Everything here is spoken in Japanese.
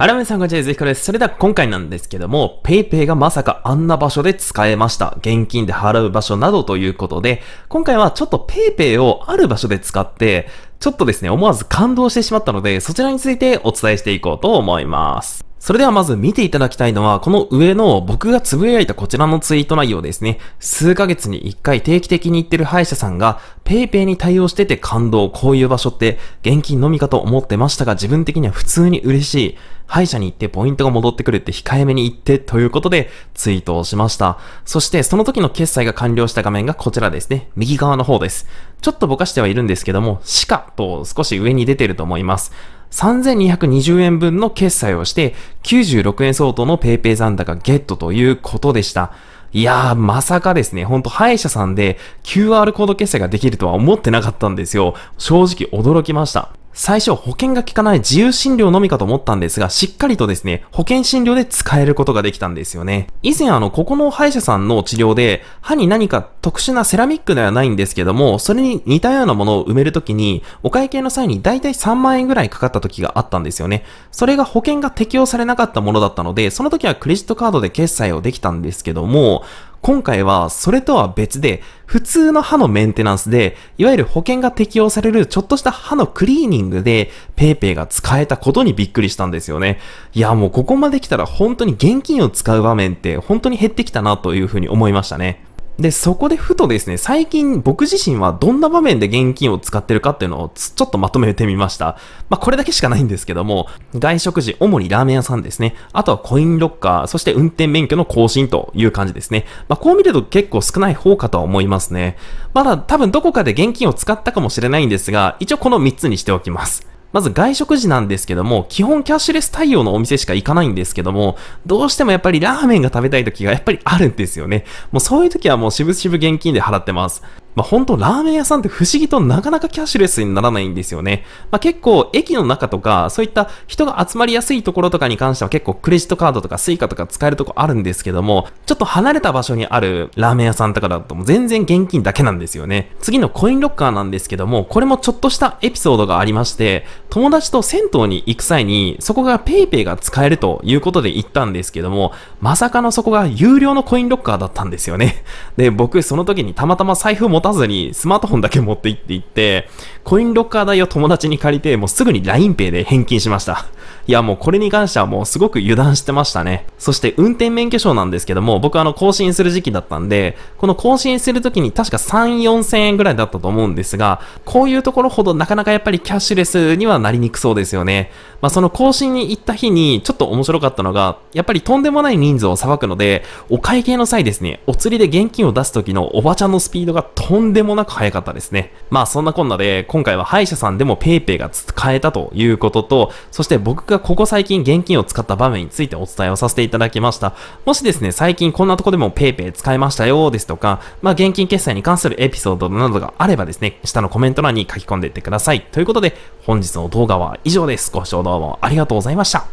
はらめさん、こんにちは。ぜひこです。それでは今回なんですけども、PayPay がまさかあんな場所で使えました。現金で払う場所などということで、今回はちょっと PayPay をある場所で使って、ちょっとですね、思わず感動してしまったので、そちらについてお伝えしていこうと思います。それではまず見ていただきたいのは、この上の僕がつぶやいたこちらのツイート内容ですね。数ヶ月に一回定期的に行ってる歯医者さんが、PayPay に対応してて感動、こういう場所って現金のみかと思ってましたが、自分的には普通に嬉しい。歯医者に行ってポイントが戻ってくるって控えめに言ってということでツイートをしました。そしてその時の決済が完了した画面がこちらですね。右側の方です。ちょっとぼかしてはいるんですけども、しかと少し上に出てると思います。3220円分の決済をして、96円相当の PayPay 残高ゲットということでした。いやー、まさかですね、ほんと歯医者さんで QR コード決済ができるとは思ってなかったんですよ。正直驚きました。最初保険が効かない自由診療のみかと思ったんですが、しっかりとですね、保険診療で使えることができたんですよね。以前あの、ここの歯医者さんの治療で、歯に何か特殊なセラミックではないんですけども、それに似たようなものを埋めるときに、お会計の際に大体3万円ぐらいかかった時があったんですよね。それが保険が適用されなかったものだったので、その時はクレジットカードで決済をできたんですけども、今回はそれとは別で、普通の歯のメンテナンスで、いわゆる保険が適用されるちょっとした歯のクリーニングで、PayPay が使えたことにびっくりしたんですよね。いや、もうここまで来たら本当に現金を使う場面って本当に減ってきたなというふうに思いましたね。で、そこでふとですね、最近僕自身はどんな場面で現金を使ってるかっていうのをちょっとまとめてみました。まあ、これだけしかないんですけども、外食時、主にラーメン屋さんですね。あとはコインロッカー、そして運転免許の更新という感じですね。まあ、こう見ると結構少ない方かとは思いますね。まだ多分どこかで現金を使ったかもしれないんですが、一応この3つにしておきます。まず外食時なんですけども、基本キャッシュレス対応のお店しか行かないんですけども、どうしてもやっぱりラーメンが食べたい時がやっぱりあるんですよね。もうそういう時はもうしぶしぶ現金で払ってます。まあ、本当ラーメン屋さんって不思議となかなかキャッシュレスにならないんですよね。まあ、結構駅の中とか、そういった人が集まりやすいところとかに関しては結構クレジットカードとかスイカとか使えるとこあるんですけども、ちょっと離れた場所にあるラーメン屋さんとかだともう全然現金だけなんですよね。次のコインロッカーなんですけども、これもちょっとしたエピソードがありまして、友達と銭湯に行く際に、そこが PayPay が使えるということで行ったんですけども、まさかのそこが有料のコインロッカーだったんですよね。で、僕その時にたまたま財布持持たずにスマートフォンだけ持って行って行って、コインロッカー代を友達に借りて、もうすぐに LINEPay で返金しました。いや、もうこれに関してはもうすごく油断してましたね。そして運転免許証なんですけども、僕あの更新する時期だったんで、この更新する時に確か3、4000円ぐらいだったと思うんですが、こういうところほどなかなかやっぱりキャッシュレスにはなりにくそうですよね。まあその更新に行った日にちょっと面白かったのが、やっぱりとんでもない人数を裁くので、お会計の際ですね、お釣りで現金を出す時のおばちゃんのスピードがととんでもなく早かったですね。まあそんなこんなで、今回は歯医者さんでも PayPay が使えたということと、そして僕がここ最近現金を使った場面についてお伝えをさせていただきました。もしですね、最近こんなとこでも PayPay 使いましたよですとか、まあ現金決済に関するエピソードなどがあればですね、下のコメント欄に書き込んでいってください。ということで、本日の動画は以上です。ご視聴どうもありがとうございました。